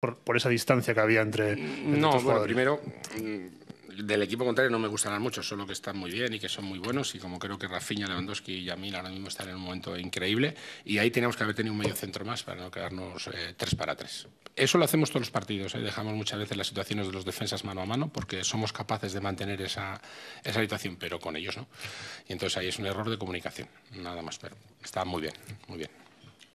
por, esa distancia que había entre. entre mm, no, primero, mm, del equipo contrario no me gustarán mucho, solo que están muy bien y que son muy buenos. Y como creo que Rafinha, Lewandowski y Yamil ahora mismo están en un momento increíble. Y ahí teníamos que haber tenido un medio centro más para no quedarnos eh, tres para tres. Eso lo hacemos todos los partidos. ¿eh? Dejamos muchas veces las situaciones de los defensas mano a mano porque somos capaces de mantener esa, esa situación, pero con ellos no. Y entonces ahí es un error de comunicación, nada más. Pero está muy bien, muy bien.